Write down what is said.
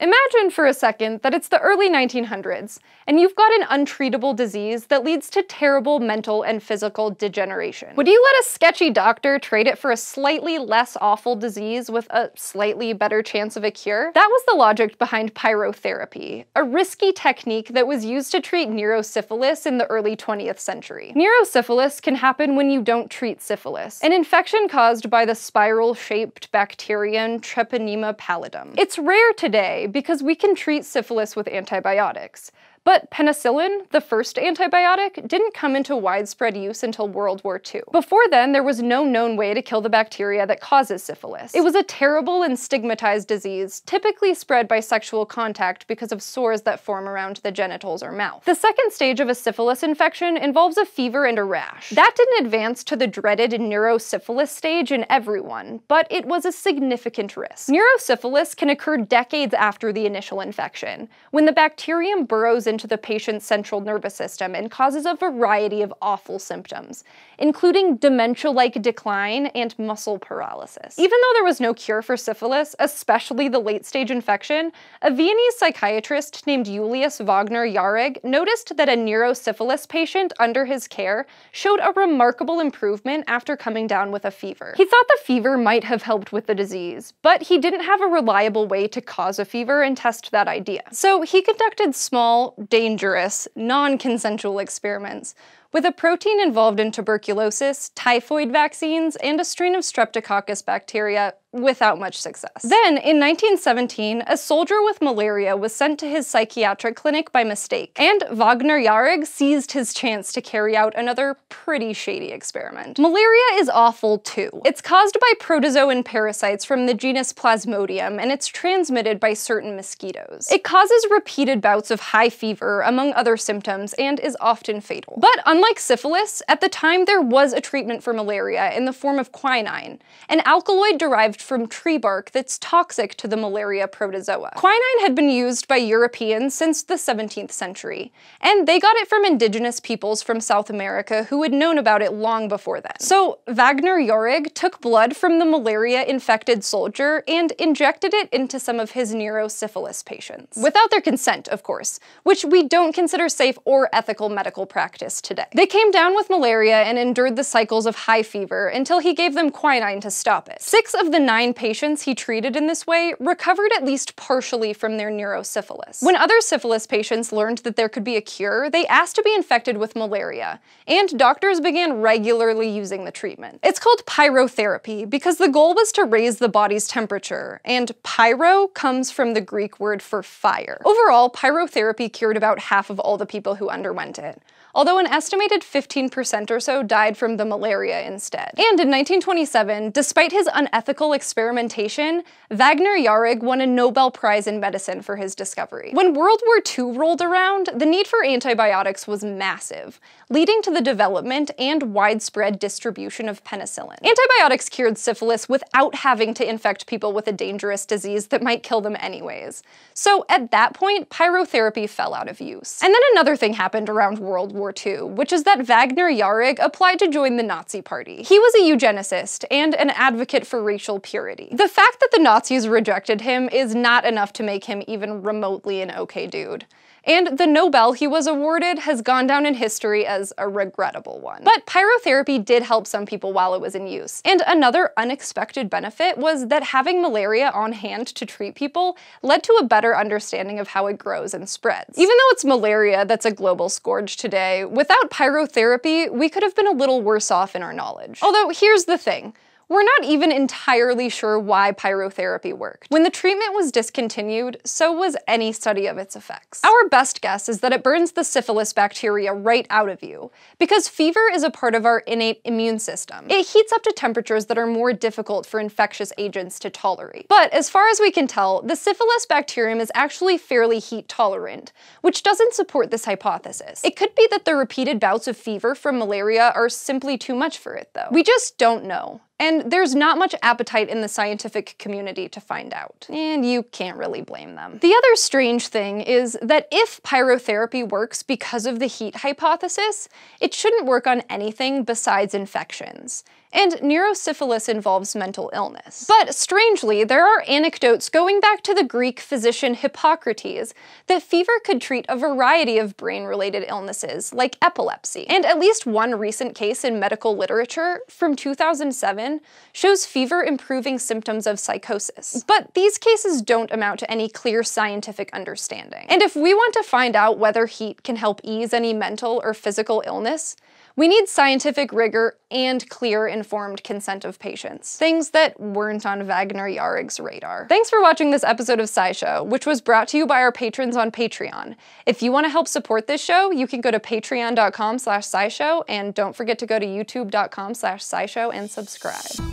Imagine for a second that it's the early 1900s, and you've got an untreatable disease that leads to terrible mental and physical degeneration. Would you let a sketchy doctor trade it for a slightly less awful disease with a slightly better chance of a cure? That was the logic behind pyrotherapy, a risky technique that was used to treat neurosyphilis in the early 20th century. Neurosyphilis can happen when you don't treat syphilis, an infection caused by the spiral-shaped bacterium Treponema pallidum. It's rare today, because we can treat syphilis with antibiotics, but penicillin, the first antibiotic, didn't come into widespread use until World War II. Before then, there was no known way to kill the bacteria that causes syphilis. It was a terrible and stigmatized disease, typically spread by sexual contact because of sores that form around the genitals or mouth. The second stage of a syphilis infection involves a fever and a rash. That didn't advance to the dreaded neurosyphilis stage in everyone, but it was a significant risk. Neurosyphilis can occur decades after the initial infection, when the bacterium burrows into into the patient's central nervous system and causes a variety of awful symptoms, including dementia-like decline and muscle paralysis. Even though there was no cure for syphilis, especially the late-stage infection, a Viennese psychiatrist named Julius Wagner Jarig noticed that a neurosyphilis patient under his care showed a remarkable improvement after coming down with a fever. He thought the fever might have helped with the disease, but he didn't have a reliable way to cause a fever and test that idea. So he conducted small, dangerous, non consensual experiments with a protein involved in tuberculosis, typhoid vaccines, and a strain of Streptococcus bacteria without much success. Then, in 1917, a soldier with malaria was sent to his psychiatric clinic by mistake, and Wagner Yarig seized his chance to carry out another pretty shady experiment. Malaria is awful too. It's caused by protozoan parasites from the genus Plasmodium, and it's transmitted by certain mosquitoes. It causes repeated bouts of high fever, among other symptoms, and is often fatal. But Unlike syphilis, at the time there was a treatment for malaria in the form of quinine, an alkaloid derived from tree bark that's toxic to the malaria protozoa. Quinine had been used by Europeans since the 17th century, and they got it from indigenous peoples from South America who had known about it long before then. So Wagner Yorig took blood from the malaria-infected soldier and injected it into some of his neurosyphilis patients. Without their consent, of course, which we don't consider safe or ethical medical practice today. They came down with malaria and endured the cycles of high fever until he gave them quinine to stop it. Six of the nine patients he treated in this way recovered at least partially from their neurosyphilis. When other syphilis patients learned that there could be a cure, they asked to be infected with malaria, and doctors began regularly using the treatment. It's called pyrotherapy because the goal was to raise the body's temperature, and pyro comes from the Greek word for fire. Overall, pyrotherapy cured about half of all the people who underwent it, although an estimate estimated 15% or so died from the malaria instead. And in 1927, despite his unethical experimentation, Wagner Yarig won a Nobel Prize in Medicine for his discovery. When World War II rolled around, the need for antibiotics was massive, leading to the development and widespread distribution of penicillin. Antibiotics cured syphilis without having to infect people with a dangerous disease that might kill them anyways. So at that point, pyrotherapy fell out of use. And then another thing happened around World War II, which is that Wagner Yarig applied to join the Nazi party. He was a eugenicist and an advocate for racial purity. The fact that the Nazis rejected him is not enough to make him even remotely an okay dude and the Nobel he was awarded has gone down in history as a regrettable one. But pyrotherapy did help some people while it was in use. And another unexpected benefit was that having malaria on hand to treat people led to a better understanding of how it grows and spreads. Even though it's malaria that's a global scourge today, without pyrotherapy, we could have been a little worse off in our knowledge. Although here's the thing, we're not even entirely sure why pyrotherapy worked. When the treatment was discontinued, so was any study of its effects. Our best guess is that it burns the syphilis bacteria right out of you, because fever is a part of our innate immune system. It heats up to temperatures that are more difficult for infectious agents to tolerate. But as far as we can tell, the syphilis bacterium is actually fairly heat tolerant, which doesn't support this hypothesis. It could be that the repeated bouts of fever from malaria are simply too much for it, though. We just don't know and there's not much appetite in the scientific community to find out. And you can't really blame them. The other strange thing is that if pyrotherapy works because of the heat hypothesis, it shouldn't work on anything besides infections and neurosyphilis involves mental illness. But strangely, there are anecdotes going back to the Greek physician Hippocrates that fever could treat a variety of brain-related illnesses, like epilepsy. And at least one recent case in medical literature from 2007 shows fever improving symptoms of psychosis. But these cases don't amount to any clear scientific understanding. And if we want to find out whether heat can help ease any mental or physical illness, we need scientific rigor and clear and informed consent of patients. Things that weren't on Wagner Yarig's radar. Thanks for watching this episode of SciShow, which was brought to you by our patrons on Patreon. If you want to help support this show, you can go to patreon.com slash scishow, and don't forget to go to youtube.com slash scishow and subscribe.